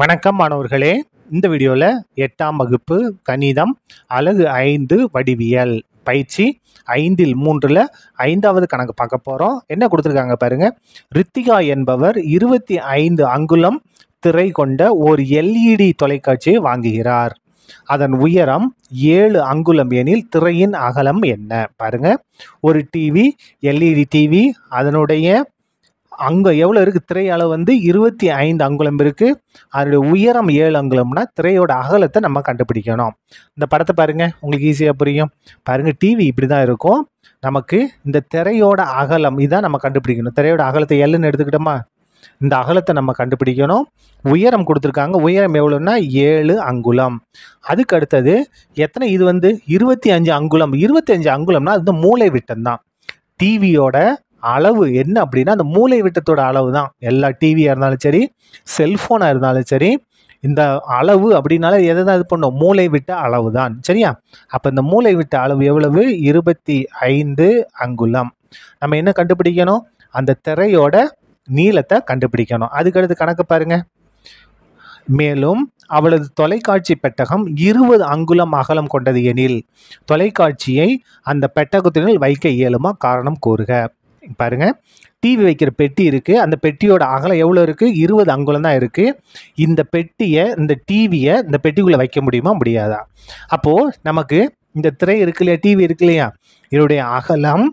வணக்கம் மாணவர்களே இந்த வீடியோவில் எட்டாம் வகுப்பு கணிதம் அழகு ஐந்து வடிவியல் பயிற்சி ஐந்தில் மூன்றில் ஐந்தாவது கணக்கு பார்க்க போகிறோம் என்ன கொடுத்துருக்காங்க பாருங்கள் ரித்திகா என்பவர் இருபத்தி ஐந்து அங்குலம் திரை கொண்ட ஒரு எல்இடி தொலைக்காட்சியை வாங்குகிறார் அதன் உயரம் ஏழு அங்குலம் எனில் திரையின் அகலம் என்ன பாருங்கள் ஒரு டிவி எல்இடி டிவி அதனுடைய அங்கே எவ்வளோ இருக்குது அளவு வந்து இருபத்தி ஐந்து அங்குலம் இருக்குது அதனுடைய உயரம் ஏழு அங்குலம்னா திரையோட அகலத்தை நம்ம கண்டுபிடிக்கணும் இந்த படத்தை பாருங்கள் உங்களுக்கு ஈஸியாக புரியும் பாருங்கள் டிவி இப்படி தான் இருக்கும் நமக்கு இந்த திரையோட அகலம் இதான் நம்ம கண்டுபிடிக்கணும் திரையோட அகலத்தை எல்லுன்னு எடுத்துக்கிட்டோமா இந்த அகலத்தை நம்ம கண்டுபிடிக்கணும் உயரம் கொடுத்துருக்காங்க உயரம் எவ்வளோன்னா ஏழு அங்குலம் அதுக்கு அடுத்தது எத்தனை இது வந்து இருபத்தி அஞ்சு அங்குலம் இருபத்தி அஞ்சு அங்குலம்னா அது வந்து மூளை விட்டம் தான் டிவியோட அளவு என்ன அப்படின்னா அந்த மூளை விட்டத்தோட அளவு தான் எல்லா டிவியாக இருந்தாலும் சரி செல்ஃபோனாக இருந்தாலும் சரி இந்த அளவு அப்படின்னால எதை தான் இது பண்ணும் மூளை விட்ட அளவு தான் சரியா அப்போ இந்த மூளை விட்ட அளவு எவ்வளவு இருபத்தி ஐந்து அங்குலம் நம்ம என்ன கண்டுபிடிக்கணும் அந்த திரையோட நீளத்தை கண்டுபிடிக்கணும் அதுக்கடுத்து கணக்கு பாருங்க மேலும் அவளது தொலைக்காட்சி பெட்டகம் இருபது அங்குலம் அகலம் கொண்டது எனில் தொலைக்காட்சியை அந்த பெட்டகத்தினுள் வைக்க இயலுமா காரணம் கூறுக பாருங்கள் டிவி வைக்கிற பெட்டி இருக்குது அந்த பெட்டியோட அகலம் எவ்வளோ இருக்குது இருபது அங்குலம் தான் இருக்குது இந்த பெட்டியை இந்த டிவியை இந்த பெட்டிக்குள்ளே வைக்க முடியுமா முடியாதா அப்போது நமக்கு இந்த திரை இருக்கு இல்லையா டிவி இருக்கு இல்லையா இதனுடைய அகலம்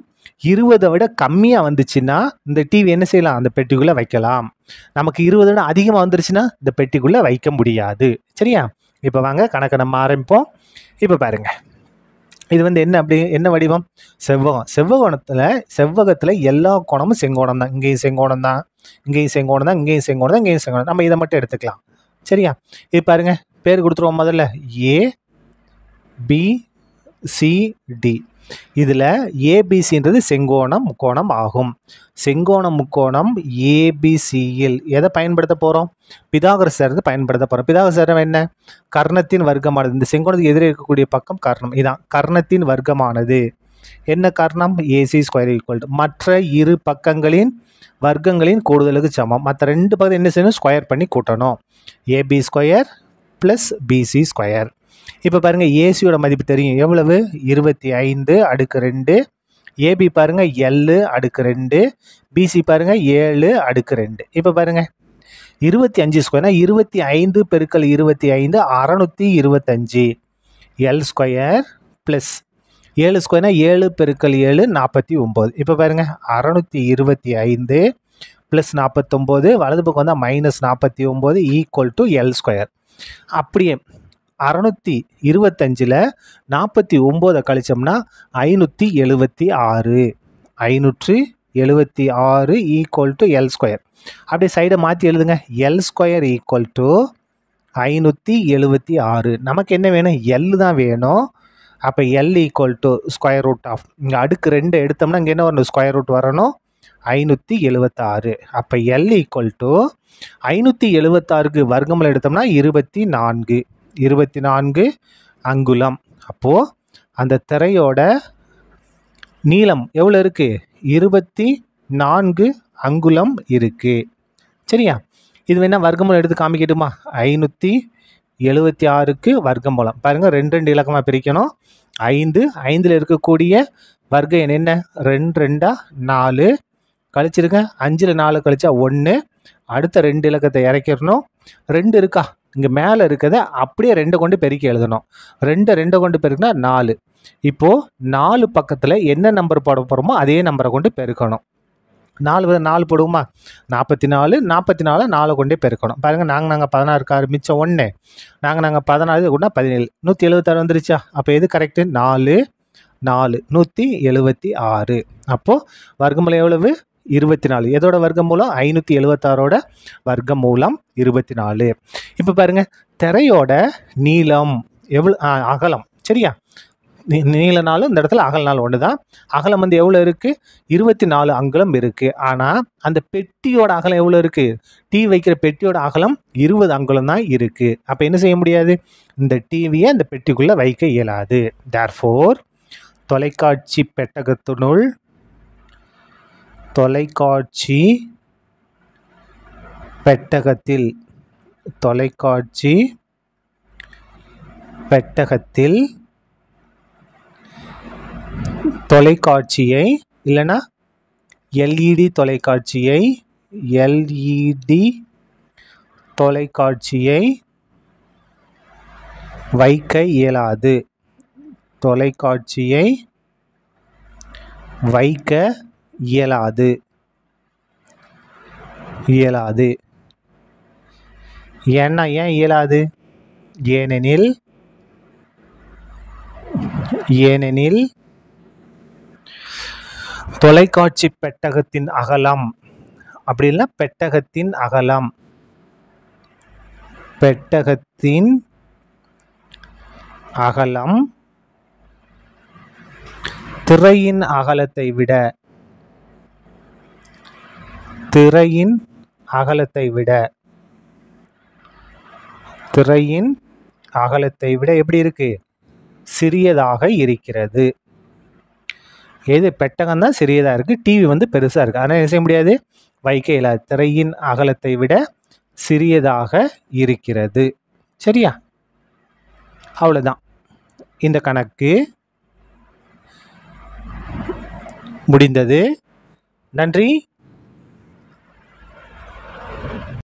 இருபதை விட கம்மியாக வந்துச்சுன்னா இந்த டிவி என்ன செய்யலாம் அந்த பெட்டிக்குள்ளே வைக்கலாம் நமக்கு இருபதை விட அதிகமாக வந்துருச்சுன்னா இந்த பெட்டிக்குள்ளே வைக்க முடியாது சரியா இப்போ வாங்க கணக்கை நம்ம ஆரம்பிப்போம் இப்போ பாருங்கள் இது வந்து என்ன அப்படி என்ன வடிவம் செவ்வகம் செவ்வகோணத்தில் செவ்வகத்தில் எல்லா கோணமும் செங்கோணம் தான் இங்கேயும் செங்கோணம் தான் இங்கேயும் செங்கோணம் தான் இங்கேயும் செங்கோணம் தான் இங்கேயும் செங்கோணம் நம்ம இதை மட்டும் எடுத்துக்கலாம் சரியா இது பாருங்க பேர் கொடுத்துருவோம் முதல்ல ஏ பி சி டி இதில் ஏபிசின்றது செங்கோணம் முக்கோணம் ஆகும் செங்கோணம் முக்கோணம் ஏபிசியில் எதை பயன்படுத்த போகிறோம் பிதாகர சேர்ந்து பயன்படுத்த போகிறோம் பிதாகர சேரம் என்ன கர்ணத்தின் வர்க்கமானது இந்த செங்கோணத்துக்கு எதிரே இருக்கக்கூடிய பக்கம் கர்ணம் இதான் கர்ணத்தின் வர்க்கமானது என்ன காரணம் ஏசி ஸ்கொயர் ஈக்குவல் மற்ற இரு பக்கங்களின் வர்க்கங்களின் கூடுதலுக்கு சமம் மற்ற ரெண்டு பக்கம் என்ன செய்யணும் ஸ்கொயர் பண்ணி கூட்டணும் AB square plus BC square இப்போ பாருங்கள் ஏசியோட மதிப்பு தெரியும் எவ்வளவு இருபத்தி ஐந்து அடுக்கு ரெண்டு ஏபி பாருங்கள் எல்லு அடுக்கு ரெண்டு பிசி பாருங்கள் ஏழு அடுக்கு ரெண்டு இப்போ பாருங்கள் இருபத்தி அஞ்சு ஸ்கொயர்னா இருபத்தி ஐந்து பெருக்கள் இருபத்தி ஐந்து அறநூற்றி இருபத்தஞ்சி எல் ஸ்கொயர் ப்ளஸ் ஏழு ஸ்கொயர்னா ஏழு பெருக்கல் ஏழு நாற்பத்தி ஒம்பது இப்போ பாருங்கள் அறநூற்றி இருபத்தி ஐந்து ப்ளஸ் நாற்பத்தொம்போது வலது பக்கம் வந்தால் மைனஸ் நாற்பத்தி ஒம்பது ஈக்குவல் டு எல் ஸ்கொயர் அப்படியே அறநூற்றி இருபத்தஞ்சில் நாற்பத்தி ஒம்போதை கழிச்சோம்னா ஐநூற்றி எழுபத்தி ஆறு ஐநூற்று எழுபத்தி ஆறு ஈக்குவல் டு எல் ஸ்கொயர் அப்படியே சைடை மாற்றி எழுதுங்க எல் ஸ்கொயர் ஈக்குவல் டு ஐநூற்றி எழுபத்தி ஆறு நமக்கு என்ன வேணும் எல் தான் வேணும் அப்போ L equal to square root of இங்கே அடுக்கு ரெண்டு எடுத்தோம்னா இங்கே என்ன வரணும் ஸ்கொயர் ரூட் வரணும் ஐநூற்றி எழுபத்தாறு அப்போ எல் ஈக்குவல் டு ஐநூற்றி எழுபத்தாறுக்கு வர்க்கமில் எடுத்தோம்னா இருபத்தி நான்கு இருபத்தி நான்கு அங்குலம் அப்போது அந்த திரையோட நீளம் எவ்வளோ இருக்குது இருபத்தி நான்கு அங்குலம் இருக்குது சரியா இது வேணால் வர்க்கமூலம் எடுத்து காமிக்கட்டுமா ஐநூற்றி எழுபத்தி ஆறுக்கு வர்க்கமூலம் பாருங்கள் ரெண்டு ரெண்டு இலக்கமாக பிரிக்கணும் ஐந்து ஐந்தில் இருக்கக்கூடிய வர்க்க என்னென்ன என்ன ரெண்டு ரெண்டாக நாலு கழிச்சிருங்க அஞ்சில் நாலு கழிச்சா ஒன்று அடுத்த ரெண்டு இலக்கத்தை இறக்கிடணும் ரெண்டு இருக்கா இங்கே மேலே இருக்கிறத அப்படியே ரெண்டு கொண்டு பெருக்கி எழுதணும் ரெண்டு ரெண்டு கொண்டு பெருக்குனா நாலு இப்போது நாலு பக்கத்தில் என்ன நம்பர் போட போகிறோமோ அதே நம்பரை கொண்டு பெருக்கணும் நாலு நாலு போடுவோமா நாற்பத்தி நாலு நாற்பத்தி நாலு நாலு கொண்டே பெருக்கணும் பாருங்கள் நாங்கள் நாங்கள் பதினாறுக்கு கார் மிச்சம் ஒன்று நாங்கள் நாங்கள் பதினாறு கூட பதினேழு நூற்றி எழுபத்தாறு வந்துருச்சா அப்போ எது கரெக்டு நாலு நாலு நூற்றி எழுபத்தி ஆறு அப்போது வர்க்கமலை எவ்வளவு இருபத்தி நாலு எதோட வர்க்க மூலம் ஐநூற்றி எழுபத்தாறோட வர்க்க மூலம் இருபத்தி நாலு இப்போ பாருங்கள் திரையோட நீளம் எவ்வளோ அகலம் சரியா நீளனாலும் நாளும் இந்த இடத்துல அகல் நாள் ஒன்று தான் அகலம் வந்து எவ்வளோ இருக்குது இருபத்தி நாலு அங்குலம் இருக்குது ஆனால் அந்த பெட்டியோட அகலம் எவ்வளோ இருக்குது டீ வைக்கிற பெட்டியோட அகலம் இருபது அங்குலம் தான் இருக்குது அப்போ என்ன செய்ய முடியாது இந்த டிவியை அந்த பெட்டிக்குள்ளே வைக்க இயலாது தேர்ஃபோர் தொலைக்காட்சி பெட்டகத்தினுள் தொலைக்காட்சி பெட்டகத்தில் தொலைக்காட்சி பெட்டகத்தில் தொலைக்காட்சியை இல்லைனா எல்இடி தொலைக்காட்சியை எல்இடி தொலைக்காட்சியை வைக்க இயலாது தொலைக்காட்சியை வைக்க இயலாது இயலாது ஏன்னா ஏன் இயலாது ஏனெனில் ஏனெனில் தொலைக்காட்சி பெட்டகத்தின் அகலம் அப்படி இல்லை பெட்டகத்தின் அகலம் பெட்டகத்தின் அகலம் திரையின் அகலத்தை விட திரையின் அகலத்தை விட திரையின் அகலத்தை விட எப்படி இருக்கு சிறியதாக இருக்கிறது எது பெட்டகம் தான் சிறியதாக இருக்குது டிவி வந்து பெருசாக இருக்குது ஆனால் என்ன செய்ய முடியாது வைக்க இயலாது திரையின் அகலத்தை விட சிறியதாக இருக்கிறது சரியா அவ்வளோதான் இந்த கணக்கு முடிந்தது நன்றி